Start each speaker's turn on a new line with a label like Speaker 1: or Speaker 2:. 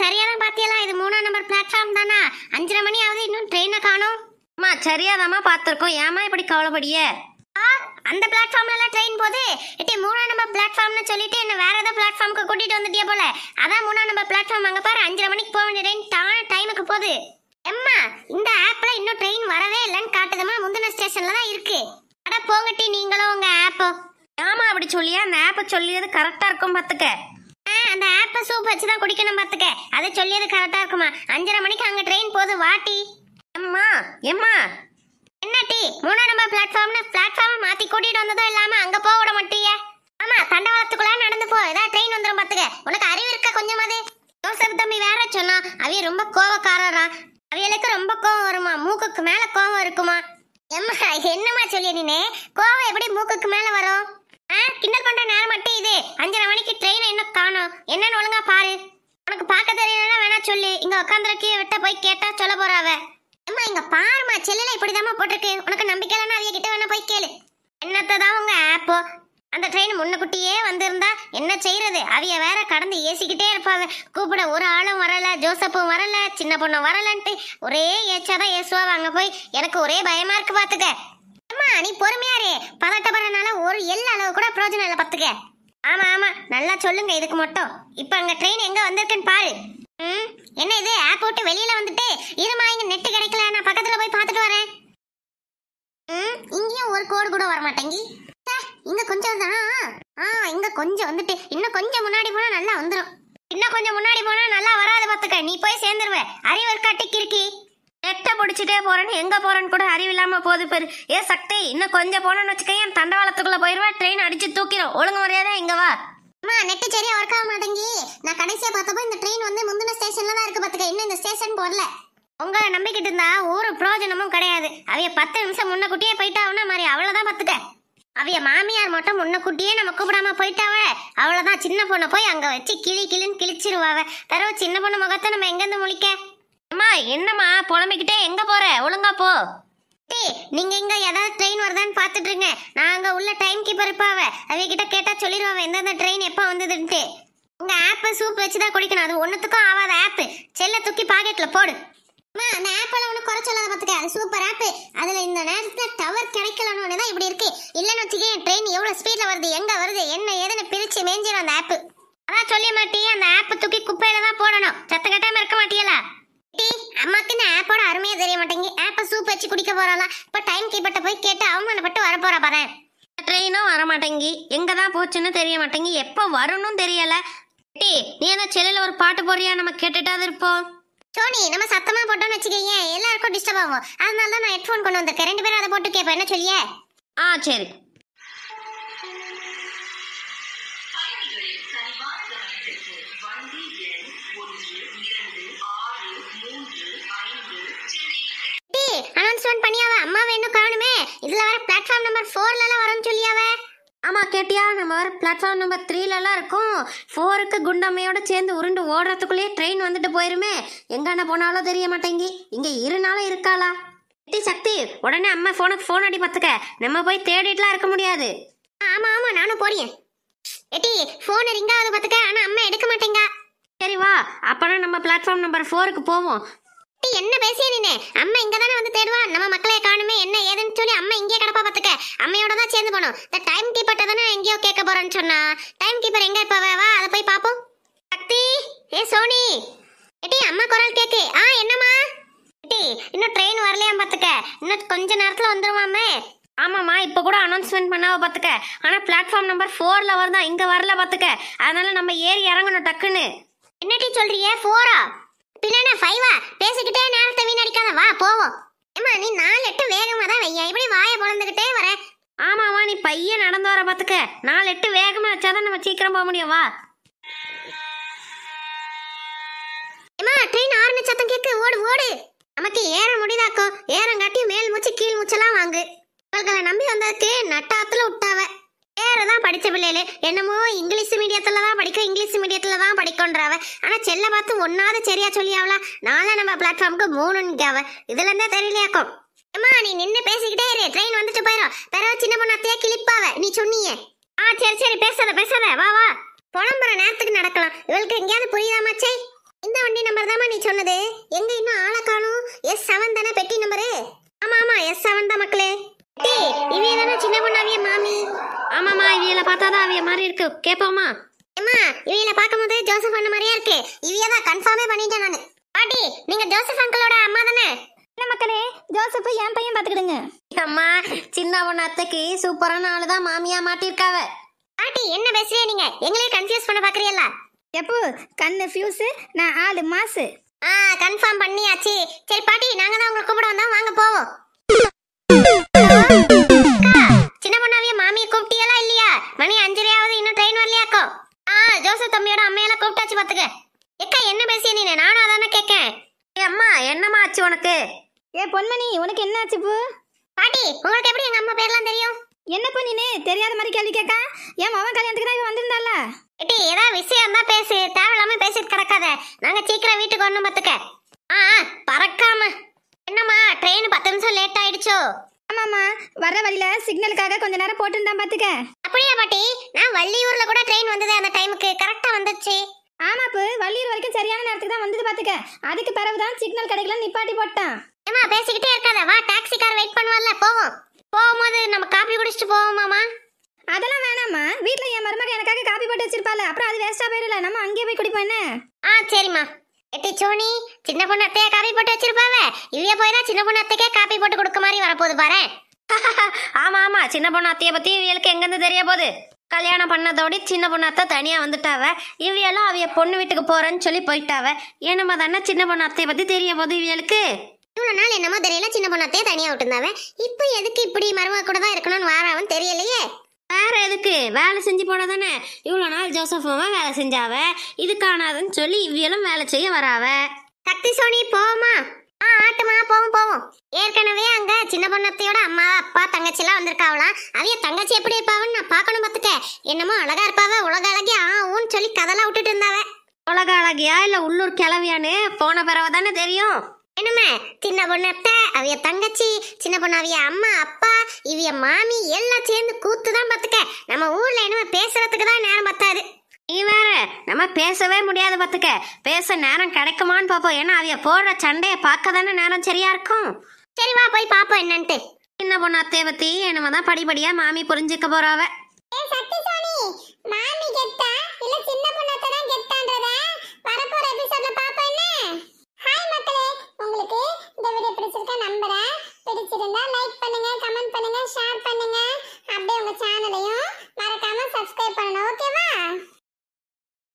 Speaker 1: சரியாதான் பாத்தியலா இது மூணாம் number platform தானா அஞ்சரை மணி ஆகுது இன்னும் ட்ரெயினை காணும் அம்மா சரியாதாம்மா பார்த்துருக்கோம் ஏமா இப்படி கவலைப்படிய அந்த பிளாட்ஃபார்ம்ல எல்லாம் ட்ரெயின் போதே எட்டி மூணாம் நம்பர் பிளாட்ஃபார்ம்னு சொல்லிட்டு என்ன வேற ஏதோ பிளாட்ஃபார்முக்கு கூட்டிட்டு வந்துட்டிய போல அதான் மூணாம் நம்பர் பிளாட்ஃபார்ம் அங்க பாரு அஞ்சரை மணிக்கு போக வேண்டிய ட்ரெயின் தான டைமுக்கு போகுது எம்மா இந்த ஆப்ல இன்னும் ட்ரெயின் வரவே இல்லைன்னு காட்டுதுமா முந்தின ஸ்டேஷன்ல தான் இருக்கு அட போங்கட்டி நீங்களும் உங்க ஆப்போ ஆமா அப்படி சொல்லியா அந்த ஆப்பை சொல்லியது கரெக்டா இருக்கும் பாத்துக்க அந்த ஆப்பிள் சூப் வச்சு தான் குடிக்கணும் பார்த்துக்க அதை சொல்லியது கரெக்டாக இருக்குமா அஞ்சரை மணிக்கு அங்கே ட்ரெயின் போகுது வாட்டி எம்மா எம்மா என்ன டீ மூணா நம்ம பிளாட்ஃபார்ம்னு பிளாட்ஃபார்ம் மாற்றி கூட்டிகிட்டு வந்ததும் இல்லாமல் அங்கே போக விட மாட்டீயே ஆமாம் தண்டவாளத்துக்குள்ளே நடந்து போ ஏதாவது ட்ரெயின் வந்துடும் பார்த்துக்க உனக்கு அறிவு இருக்கா கொஞ்சமாவது ஜோசப் தம்பி வேற சொன்னா அவிய ரொம்ப கோவக்காரரா அவியலுக்கு ரொம்ப கோவம் வருமா மூக்குக்கு மேல கோவம் இருக்குமா எம்மா என்னம்மா சொல்லியே நீனே கோவம் எப்படி மூக்குக்கு மேல வரும் ஆ கிண்டல் பண்ற நேரம் மட்டும் சொல்லி இங்க உட்காந்துற கீழே விட்ட போய் கேட்டா சொல்ல போறாவ அம்மா இங்க பாருமா செல்லுல இப்படிதாம்மா போட்டிருக்கு உனக்கு நம்பிக்கை இல்லைன்னா அவங்க கிட்ட வேணா போய் கேளு என்னத்ததான் உங்க ஆப்போ அந்த ட்ரெயின் முன்னக்குட்டியே வந்திருந்தா என்ன செய்யறது அவைய வேற கடந்து ஏசிக்கிட்டே இருப்பாங்க கூப்பிட ஒரு ஆளும் வரல ஜோசப்பும் வரல சின்ன பொண்ணும் வரலன்ட்டு ஒரே ஏச்சாதான் ஏசுவாங்க போய் எனக்கு ஒரே பயமா இருக்கு பாத்துக்க அம்மா நீ பதட்ட பதட்டப்படுறனால ஒரு எல்ல அளவு கூட பிரோஜனம் இல்லை பார்த்துக்க ஆமா ஆமா நல்லா சொல்லுங்க இதுக்கு மட்டும் இப்ப அங்க ட்ரெயின் எங்க வந்திருக்குன்னு பாரு என்ன இது ஆப் விட்டு வெளியில வந்துட்டு இருமா இங்க நெட் கிடைக்கல நான் பக்கத்துல போய் பார்த்துட்டு வரேன் இங்கேயும் ஒரு கோடு கூட வர மாட்டேங்கி இங்க கொஞ்சம் தான் ஆ இங்க கொஞ்சம் வந்துட்டு இன்னும் கொஞ்சம் முன்னாடி போனா நல்லா வந்துடும் இன்னும் கொஞ்சம் முன்னாடி போனா நல்லா வராது பாத்துக்க நீ போய் சேர்ந்துருவ அறிவு கட்டி கிறுக்கி நெட்டை பிடிச்சிட்டே போறேன்னு எங்க போறேன்னு கூட அறிவு இல்லாம போது பேரு ஏ சக்தி இன்னும் கொஞ்சம் போனோம்னு வச்சுக்க என் தண்டவாளத்துக்குள்ள போயிருவா ட்ரெயின் அடிச்சு தூக்கிடும் ஒழுங்கு மரியாதை இங்க வா அம்மா நெட்டு சரியா ஒர்க் ஆக மாட்டேங்கி நான் கடைசியா பார்த்தப்போ இந்த ட்ரெயின் வந்து முந்தின ஸ்டேஷன்ல தான் இருக்கு பாத்துக்க இன்னும் இந்த ஸ்டேஷன் போடல உங்க நம்பிக்கிட்டு இருந்தா ஒரு பிரயோஜனமும் கிடையாது அவைய பத்து நிமிஷம் முன்ன குட்டியே போயிட்டாவுனா மாதிரி அவ்வளவுதான் பாத்துக்க அவைய மாமியார் மட்டும் முன்ன குட்டியே நம்ம கூப்பிடாம போயிட்டாவ அவ்வளவுதான் சின்ன பொண்ணை போய் அங்க வச்சு கிளி கிளின்னு கிழிச்சிருவாவ தரவு சின்ன பொண்ணு முகத்தை நம்ம எங்கேருந்து முழிக்க அம்மா என்னம்மா புலம்பிக்கிட்டே எங்க போற ஒழுங்கா போ நீங்க இங்க ஏதாவது ட்ரெயின் வருதான்னு பாத்துட்டு இருங்க நாங்க உள்ள டைம் கீப்பர் இருப்பாவ கிட்ட கேட்டா சொல்லிடுவாங்க எந்தெந்த ட்ரெயின் எப்போ வந்ததுன்ட்டு உங்க ஆப் சூப் வச்சு தான் குடிக்கணும் அது ஒன்னுத்துக்கும் ஆவாத ஆப் செல்ல தூக்கி பாக்கெட்ல போடு அந்த ஆப்பில் ஒன்றும் குறை சொல்லாத பார்த்துக்க அது சூப்பர் ஆப்பு அதில் இந்த நேரத்தில் டவர் கிடைக்கலன்னு தான் இப்படி இருக்கு இல்லைன்னு வச்சுக்கேன் ட்ரெயின் எவ்வளோ ஸ்பீடில் வருது எங்கே வருது என்ன ஏதுன்னு பிரித்து மேஞ்சிடும் அந்த ஆப்பு அதான் சொல்லிய மாட்டி அந்த ஆப்பை தூக்கி குப்பையில் தான் போடணும் சத்த கட்டாமல் இருக்க மாட்டியலா அம்மாக்குன்னு ஆப்போட அருமையா தெரிய மாட்டேங்கி ஆப்பை சூப் வச்சு குடிக்க போறாளா இப்போ டைம் கீப்பட்ட போய் கேட்டு அவமானப்பட்டு வர போறா பாரு ட்ரெயினும் வர மாட்டேங்கி எங்கே தான் போச்சுன்னு தெரிய மாட்டேங்கி எப்போ வரணும் தெரியல டே நீ என்ன செல்லில் ஒரு பாட்டு போறியா நம்ம கேட்டுட்டாது இருப்போம் சோனி நம்ம சத்தமாக போட்டோம்னு வச்சுக்கோங்க எல்லாருக்கும் டிஸ்டர்ப் ஆகும் அதனால நான் ஹெட்ஃபோன் கொண்டு வந்திருக்கேன் ரெண்டு பேரும் அதை போட்டு கேட்பேன் என்ன சொல்லியே ஆ சரி வண்டி எண் ஒன்று இரண்டு ஆறு அனௌன்ஸ்மெண்ட் பண்ணியாவ பிளாட்ஃபார்ம் நம்பர் ஃபோர்ல எல்லாம் வரும்னு சொல்லியாவ நம்ம வர நம்பர் த்ரீலலாம் இருக்கும் ஃபோருக்கு குண்டம்மையோட சேர்ந்து உருண்டு ஓடுறதுக்குள்ளேயே ட்ரெயின் வந்துட்டு போயிருமே எங்கான போனாலும் தெரிய மாட்டேங்கி இங்கே இருநாளும் இருக்காளா எட்டி சக்தி உடனே அம்மா ஃபோனுக்கு ஃபோன் அடி பார்த்துக்க நம்ம போய் தேடிட்டுலாம் இருக்க முடியாது ஆமாம் ஆமாம் நானும் போறேன் எட்டி ஃபோனு ரிங்காவது பார்த்துக்க ஆனால் அம்மா எடுக்க சரி வா அப்பனா நம்ம பிளாட்ஃபார்ம் நம்பர் ஃபோருக்கு போவோம் என்ன பேசிய நீனே அம்மா இங்க தானே வந்து தேடுவா நம்ம மக்களை காணுமே என்ன ஏதுன்னு சொல்லி அம்மா இங்கே கிடப்பா பாத்துக்க அம்மையோட தான் சேர்ந்து போனோம் இந்த டைம் கீப்பர்ட்ட தானே எங்கேயோ கேட்க போறேன்னு சொன்னா டைம் கீப்பர் எங்க இப்ப வா அதை போய் பாப்போம் சக்தி ஏ சோனி ஏட்டி அம்மா குரல் கேக்கு ஆ என்னம்மா ஏட்டி இன்னும் ட்ரெயின் வரலையா பாத்துக்க இன்னும் கொஞ்ச நேரத்துல வந்துருவாமே ஆமாம்மா இப்போ கூட அனௌன்ஸ்மெண்ட் பண்ணாவ பார்த்துக்க ஆனால் பிளாட்ஃபார்ம் நம்பர் ஃபோரில் வருதான் இங்கே வரல பார்த்துக்க அதனால் நம்ம ஏறி இறங்கணும் டக்குன்னு என்னடி சொல்றியே ஃபோரா பின்னா ஃபைவா பேசிக்கிட்டே நேரத்தை வீணடிக்காத வா போவோம் ஏமா நீ நாலு எட்டு வேகமா தான் வையா இப்படி வாயை பொழந்துக்கிட்டே வர ஆமாவா நீ பையன் நடந்து வர பார்த்துக்க நாலு எட்டு வேகமா வச்சாதான் நம்ம சீக்கிரம் போக முடியும் வா ஏமா ட்ரெயின் ஆரம்பிச்ச சத்தம் கேக்கு ஓடு ஓடு நமக்கு ஏற முடியுதாக்கோ ஏறம் காட்டி மேல் மூச்சு கீழ் மூச்செல்லாம் வாங்கு இவர்களை நம்பி வந்ததுக்கு நட்டாத்துல விட்டாவ வேறதான் படிச்ச பிள்ளைகளு என்னமோ இங்கிலீஷ் மீடியத்துல தான் படி அவ ஆனா செல்ல பார்த்து ஒன்னாவது சரியா சொல்லியாவளா நாளா நம்ம பிளாட்ஃபார்முக்கு மூணுன்னுக்காவ இதுல இருந்தா தெரியலையாக்கும் அம்மா நீ நின்று பேசிக்கிட்டே இரு ட்ரெயின் வந்துட்டு போயிடும் பிறகு சின்ன பொண்ணு அத்தையா கிளிப்பாவ நீ சொன்னியே ஆ சரி சரி பேசாத பேசாத வா வா புலம்புற நேரத்துக்கு நடக்கலாம் இவளுக்கு எங்கேயாவது சே இந்த வண்டி நம்பர் தாம்மா நீ சொன்னது எங்க இன்னும் ஆளை காணும் எஸ் செவன் தானே பெட்டி நம்பரு ஆமா ஆமா எஸ் செவன் தான் மக்களே இவையதான சின்ன பொண்ணு அவிய மாமி ஆமாமா இவையில பார்த்தாதான் அவிய மாதிரி இருக்கு கேட்போமா ஏமா இவையில பாக்கும்போது ஜோசப் அண்ணன் மாதிரியா இருக்கு இவையதான் கன்ஃபார்மே பண்ணிட்டேன் நானு பாட்டி நீங்க ஜோசப் அங்கிளோட அம்மா தானே மக்களே ஜோசப் என் பையன் பாத்துக்கிடுங்க அம்மா சின்ன பொண்ணு அத்தைக்கு சூப்பரான ஆளு மாமியா மாட்டிருக்காவ பாட்டி என்ன பேசுறீங்க நீங்க எங்களே கன்ஃபியூஸ் பண்ண பாக்குறீங்களா எப்போ கண்ணு ஃபியூஸ் நான் ஆளு மாசு ஆ கன்ஃபார்ம் பண்ணியாச்சு சரி பாட்டி நாங்க தான் உங்களை கூப்பிட வந்தோம் வாங்க போவோம் சின்ன பொண்ணாவே மாமியை கூப்பிட்டியெல்லாம் இல்லையா மணி அஞ்சரையாவது இன்னும் ட்ரெயின் வரலையாக்கோ ஆ ஜோசப் தம்பியோட அம்மையெல்லாம் கூப்பிட்டாச்சு பார்த்துக்க எக்கா என்ன பேசிய நீனே நானும் அதானே கேட்கேன் ஏ அம்மா என்னம்மா ஆச்சு உனக்கு ஏ பொன்மணி உனக்கு என்ன ஆச்சு பூ பாட்டி உங்களுக்கு எப்படி எங்கள் அம்மா பேர்லாம் தெரியும் என்னப்பா நீனு தெரியாத மாதிரி கேள்வி கேட்கா என் மவன் கல்யாணத்துக்கு தான் இவன் வந்திருந்தால ஏட்டி ஏதாவது விஷயம் தான் பேசு தேவையில்லாம பேசிட்டு கிடக்காத நாங்கள் சீக்கிரம் வீட்டுக்கு ஒண்ணும் பார்த்துக்க ஆ பறக்காம என்னம்மா ட்ரெயின் பத்து நிமிஷம் லேட் ஆயிடுச்சோ ஆமாம்மா வர வழியில் சிக்னலுக்காக கொஞ்ச நேரம் போட்டுருந்தான் பார்த்துக்க அப்படியே பாட்டி நான் வள்ளியூர்ல கூட ட்ரெயின் வந்தது அந்த டைமுக்கு கரெக்டா வந்துச்சு ஆமாப்பு வள்ளியூர் வரைக்கும் சரியான நேரத்துக்கு தான் வந்தது பாத்துக்க அதுக்கு தான் சிக்னல் கிடைக்கல நிப்பாட்டி போட்டான் ஏமா பேசிக்கிட்டே இருக்காத வா டாக்ஸி கார் வெயிட் பண்ணுவல்ல போவோம் போகும்போது நம்ம காப்பி குடிச்சிட்டு போவோமாமா அதெல்லாம் வேணாம்மா வீட்ல என் மருமக எனக்காக காப்பி போட்டு வச்சிருப்பால அப்புறம் அது வேஸ்டா போயிடல நம்ம அங்கேயே போய் குடிப்போம் என்ன ஆ சரிம்மா எட்டி சோனி சின்ன பொண்ணு அத்தையா காப்பி போட்டு வச்சிருப்பாவே இவைய போய் தான் சின்ன பொண்ணு அத்தைக்கே காப்பி போட்டு கொடுக்க மாதிரி வரப்போகுது பாரு ஆமா ஆமா சின்ன பொண்ணு அத்தைய பத்தி இவளுக்கு எங்கேருந்து தெரிய போகுது கல்யாணம் பண்ணதோடி சின்ன பொண்ணு அத்தை தனியா வந்துட்டாவ இவையெல்லாம் அவைய பொண்ணு வீட்டுக்கு போறேன்னு சொல்லி போயிட்டாவ ஏனமா தானே சின்ன பொண்ணு அத்தைய பத்தி தெரிய போகுது இவளுக்கு இவ்வளவு நாள் என்னமோ தெரியல சின்ன பொண்ணு அத்தையே தனியா விட்டுருந்தாவ இப்போ எதுக்கு இப்படி மருமக கூட தான் இருக்கணும்னு வாராவும் தெரியலையே வேற எதுக்கு வேலை செஞ்சு போன தானே இவ்வளோ நாள் ஜோசஃபாமா வேலை செஞ்சாவ இதுக்கானாதுன்னு சொல்லி இவ்வளவு வேலை செய்ய வராவ சக்தி சோனி போமா ஆட்டுமா போவோம் போவோம் ஏற்கனவே அங்க சின்ன பொண்ணத்தையோட அம்மா அப்பா தங்கச்சி எல்லாம் வந்திருக்காவலாம் அவைய தங்கச்சி எப்படி இருப்பாவன்னு நான் பார்க்கணும் பார்த்துக்க என்னமோ அழகா இருப்பாவ உலக அழகி ஆ ஊன்னு சொல்லி கதெல்லாம் விட்டுட்டு இருந்தாவ உலக அழகியா இல்ல உள்ளூர் கிளவியான்னு போன பிறவை தானே தெரியும் என்னமே சின்ன பொண்ணத்த அவிய தங்கச்சி சின்ன பொண்ணு அவிய அம்மா அப்பா இவிய மாமி எல்லாம் சேர்ந்து கூத்து தான் பாத்துக்க நம்ம ஊர்ல என்னமோ பேசுறதுக்கு தான் நேரம் பத்தாது நீ வேற நம்ம பேசவே முடியாது பார்த்துக்க பேச நேரம் கிடைக்குமான்னு பார்ப்போம் ஏன்னா அவ போடுற சண்டையை பார்க்க தானே நேரம் சரியா இருக்கும் சரி வா போய் பார்ப்போம் என்னன்ட்டு என்ன பொண்ணு அத்தைய பத்தி என்னமதான் படிப்படியா மாமி புரிஞ்சுக்க போறாவ மாமி கெத்தா